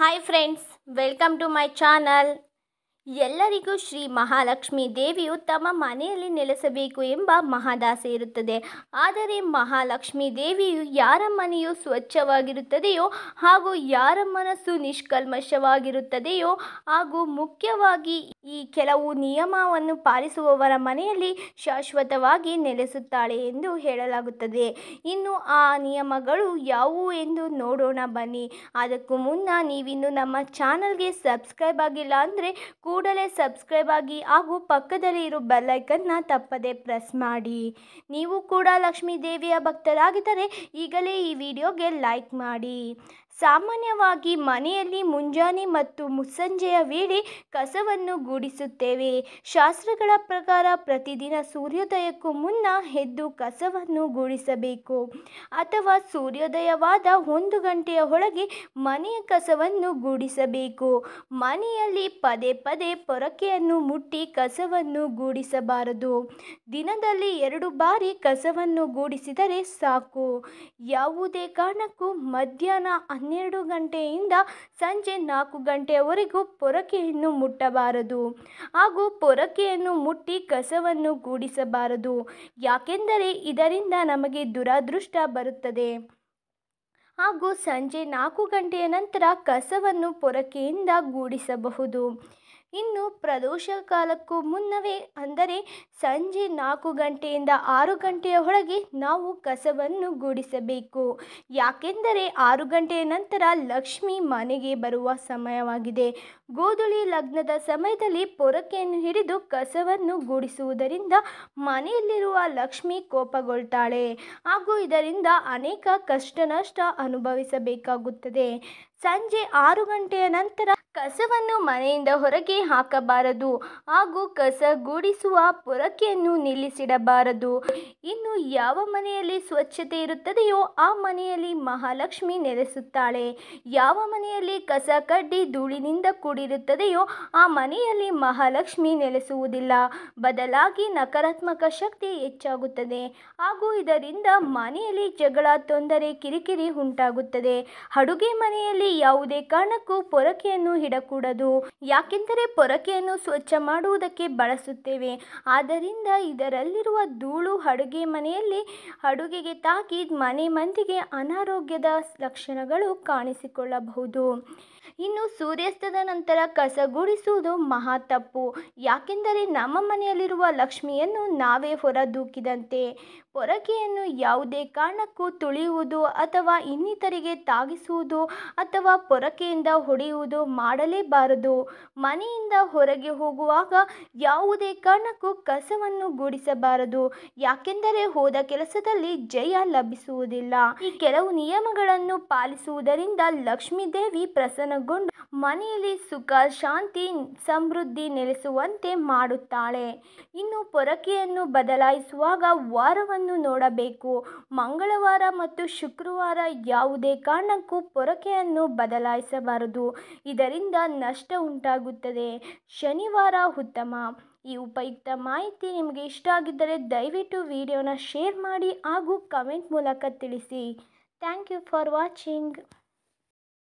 hi friends welcome to my channel ಎಲ್ಲರಿಗೂ ಶ್ರೀ ಮಹಾಲಕ್ಷ್ಮಿ ದೇವಿಯು ತಮ್ಮ ಮನೆಯಲ್ಲಿ ನೆಲೆಸಬೇಕು ಎಂಬ ಮಹಾದಾಸೆ ಇರುತ್ತದೆ ಆದರೆ ಮಹಾಲಕ್ಷ್ಮಿ ದೇವಿಯು ಯಾರ ಮನೆಯು ಸ್ವಚ್ಛವಾಗಿರುತ್ತದೆಯೋ ಹಾಗೂ ಯಾರ ಮನಸ್ಸು ನಿಷ್ಕಲ್ಮಶವಾಗಿರುತ್ತದೆಯೋ ಹಾಗೂ ಮುಖ್ಯವಾಗಿ ಈ ಕೆಲವು ನಿಯಮವನ್ನು ಪಾಲಿಸುವವರ ಮನೆಯಲ್ಲಿ ಶಾಶ್ವತವಾಗಿ ನೆಲೆಸುತ್ತಾಳೆ ಎಂದು ಹೇಳಲಾಗುತ್ತದೆ ಇನ್ನು ಆ ನಿಯಮಗಳು ಯಾವುವು ಎಂದು ನೋಡೋಣ ಬನ್ನಿ ಅದಕ್ಕೂ ಮುನ್ನ ನೀವಿನ್ನು ನಮ್ಮ ಚಾನಲ್ಗೆ ಸಬ್ಸ್ಕ್ರೈಬ್ ಆಗಿಲ್ಲ ಅಂದರೆ ಕೂಡಲೇ ಸಬ್ಸ್ಕ್ರೈಬ್ ಆಗಿ ಹಾಗೂ ಪಕ್ಕದಲ್ಲಿ ಇರೋ ಬೆಲ್ಲೈಕನ್ನ ತಪ್ಪದೆ ಪ್ರೆಸ್ ಮಾಡಿ ನೀವು ಕೂಡ ಲಕ್ಷ್ಮೀ ದೇವಿಯ ಭಕ್ತರಾಗಿದ್ದರೆ ಈಗಲೇ ಈ ವಿಡಿಯೋಗೆ ಲೈಕ್ ಮಾಡಿ ಸಾಮಾನ್ಯವಾಗಿ ಮನೆಯಲ್ಲಿ ಮುಂಜಾನೆ ಮತ್ತು ಮುಸ್ಸಂಜೆಯ ವೇಳೆ ಕಸವನ್ನು ಗೂಡಿಸುತ್ತೇವೆ ಶಾಸ್ತ್ರಗಳ ಪ್ರಕಾರ ಪ್ರತಿದಿನ ಸೂರ್ಯೋದಯಕ್ಕೂ ಮುನ್ನ ಎದ್ದು ಕಸವನ್ನು ಗೂಡಿಸಬೇಕು ಅಥವಾ ಸೂರ್ಯೋದಯವಾದ ಒಂದು ಗಂಟೆಯ ಒಳಗೆ ಮನೆಯ ಕಸವನ್ನು ಗೂಡಿಸಬೇಕು ಮನೆಯಲ್ಲಿ ಪದೇ ಪದೇ ಪೊರಕೆಯನ್ನು ಮುಟ್ಟಿ ಕಸವನ್ನು ಗೂಡಿಸಬಾರದು ದಿನದಲ್ಲಿ ಎರಡು ಬಾರಿ ಕಸವನ್ನು ಗೂಡಿಸಿದರೆ ಸಾಕು ಯಾವುದೇ ಕಾರಣಕ್ಕೂ ಮಧ್ಯಾಹ್ನ ಹನ್ನೆರಡು ಗಂಟೆಯಿಂದ ಸಂಜೆ ನಾಲ್ಕು ಗಂಟೆಯವರೆಗೂ ಪೊರಕೆಯನ್ನು ಮುಟ್ಟಬಾರದು ಹಾಗೂ ಪೊರಕೆಯನ್ನು ಮುಟ್ಟಿ ಕಸವನ್ನು ಗೂಡಿಸಬಾರದು ಯಾಕೆಂದರೆ ಇದರಿಂದ ನಮಗೆ ದುರಾದೃಷ್ಟ ಬರುತ್ತದೆ ಹಾಗೂ ಸಂಜೆ ನಾಲ್ಕು ಗಂಟೆಯ ನಂತರ ಕಸವನ್ನು ಪೊರಕೆಯಿಂದ ಗೂಡಿಸಬಹುದು ಇನ್ನು ಪ್ರದೋಷ ಕಾಲಕ್ಕೂ ಮುನ್ನವೇ ಅಂದರೆ ಸಂಜೆ ನಾಲ್ಕು ಗಂಟೆಯಿಂದ ಆರು ಗಂಟೆಯ ಒಳಗೆ ನಾವು ಕಸವನ್ನು ಗೂಡಿಸಬೇಕು ಯಾಕೆಂದರೆ ಆರು ಗಂಟೆಯ ನಂತರ ಲಕ್ಷ್ಮಿ ಮನೆಗೆ ಬರುವ ಸಮಯವಾಗಿದೆ ಗೋಧುಳಿ ಲಗ್ನದ ಸಮಯದಲ್ಲಿ ಪೊರಕೆಯನ್ನು ಹಿಡಿದು ಕಸವನ್ನು ಗೂಡಿಸುವುದರಿಂದ ಮನೆಯಲ್ಲಿರುವ ಲಕ್ಷ್ಮಿ ಕೋಪಗೊಳ್ತಾಳೆ ಹಾಗೂ ಇದರಿಂದ ಅನೇಕ ಕಷ್ಟ ನಷ್ಟ ಅನುಭವಿಸಬೇಕಾಗುತ್ತದೆ ಸಂಜೆ ಆರು ಗಂಟೆಯ ನಂತರ ಕಸವನ್ನು ಮನೆಯಿಂದ ಹೊರಗೆ ಹಾಕಬಾರದು ಹಾಗೂ ಕಸ ಗೂಡಿಸುವ ಪೊರಕೆಯನ್ನು ನಿಲ್ಲಿಸಿಡಬಾರದು ಇನ್ನು ಯಾವ ಮನೆಯಲ್ಲಿ ಸ್ವಚ್ಛತೆ ಇರುತ್ತದೆಯೋ ಆ ಮನೆಯಲ್ಲಿ ಮಹಾಲಕ್ಷ್ಮಿ ನೆಲೆಸುತ್ತಾಳೆ ಯಾವ ಮನೆಯಲ್ಲಿ ಕಸ ಕಡ್ಡಿ ಧೂಳಿನಿಂದ ಕೂಡಿರುತ್ತದೆಯೋ ಆ ಮನೆಯಲ್ಲಿ ಮಹಾಲಕ್ಷ್ಮಿ ನೆಲೆಸುವುದಿಲ್ಲ ಬದಲಾಗಿ ನಕಾರಾತ್ಮಕ ಶಕ್ತಿ ಹೆಚ್ಚಾಗುತ್ತದೆ ಹಾಗೂ ಇದರಿಂದ ಮನೆಯಲ್ಲಿ ಜಗಳ ತೊಂದರೆ ಕಿರಿಕಿರಿ ಉಂಟಾಗುತ್ತದೆ ಅಡುಗೆ ಮನೆಯಲ್ಲಿ ಇಲ್ಲಿ ಯಾವುದೇ ಕಾರಣಕ್ಕೂ ಪೊರಕೆಯನ್ನು ಇಡಕೂಡದು ಯಾಕೆಂದರೆ ಪೊರಕೆಯನ್ನು ಸ್ವಚ್ಛ ಮಾಡುವುದಕ್ಕೆ ಬಳಸುತ್ತೇವೆ ಆದ್ದರಿಂದ ಇದರಲ್ಲಿರುವ ಧೂಳು ಅಡುಗೆ ಮನೆಯಲ್ಲಿ ಅಡುಗೆಗೆ ತಾಕಿ ಮನೆ ಮಂದಿಗೆ ಅನಾರೋಗ್ಯದ ಲಕ್ಷಣಗಳು ಕಾಣಿಸಿಕೊಳ್ಳಬಹುದು ಇನ್ನು ಸೂರ್ಯಾಸ್ತದ ನಂತರ ಕಸಗೂಡಿಸುವುದು ಮಹಾ ತಪ್ಪು ಯಾಕೆಂದರೆ ನಮ್ಮ ಮನೆಯಲ್ಲಿರುವ ಲಕ್ಷ್ಮಿಯನ್ನು ನಾವೇ ಹೊರದೂಕಿದಂತೆ ಪೊರಕೆಯನ್ನು ಯಾವುದೇ ಕಾರಣಕ್ಕೂ ತುಳಿಯುವುದು ಅಥವಾ ಇನ್ನಿತರಿಗೆ ತಾಗಿಸುವುದು ಅಥವಾ ಪೊರಕೆಯಿಂದ ಹೊಡೆಯುವುದು ಮಾಡಲೇಬಾರದು ಮನೆಯಿಂದ ಹೊರಗೆ ಹೋಗುವಾಗ ಯಾವುದೇ ಕಾರಣಕ್ಕೂ ಕಸವನ್ನು ಗೂಡಿಸಬಾರದು ಯಾಕೆಂದರೆ ಹೋದ ಕೆಲಸದಲ್ಲಿ ಜಯ ಲಭಿಸುವುದಿಲ್ಲ ಈ ಕೆಲವು ನಿಯಮಗಳನ್ನು ಪಾಲಿಸುವುದರಿಂದ ಲಕ್ಷ್ಮೀದೇವಿ ಪ್ರಸನ್ನಗೊಂಡು ಮನೆಯಲ್ಲಿ ಸುಖ ಶಾಂತಿ ಸಮೃದ್ಧಿ ನೆಲೆಸುವಂತೆ ಮಾಡುತ್ತಾಳೆ ಇನ್ನು ಪೊರಕೆಯನ್ನು ಬದಲಾಯಿಸುವಾಗ ವಾರವನ್ನು ನೋಡಬೇಕು ಮಂಗಳವಾರ ಮತ್ತು ಶುಕ್ರವಾರ ಯಾವುದೇ ಕಾರಣಕ್ಕೂ ಪೊರಕೆಯನ್ನು ಬದಲಾಯಿಸಬಾರದು ಇದರಿಂದ ನಷ್ಟ ಉಂಟಾಗುತ್ತದೆ ಶನಿವಾರ ಉತ್ತಮ ಈ ಉಪಯುಕ್ತ ಮಾಹಿತಿ ನಿಮಗೆ ಇಷ್ಟ ಆಗಿದ್ದರೆ ದಯವಿಟ್ಟು ವಿಡಿಯೋನ ಶೇರ್ ಮಾಡಿ ಹಾಗೂ ಕಮೆಂಟ್ ಮೂಲಕ ತಿಳಿಸಿ ಥ್ಯಾಂಕ್ ಯು ಫಾರ್ ವಾಚಿಂಗ್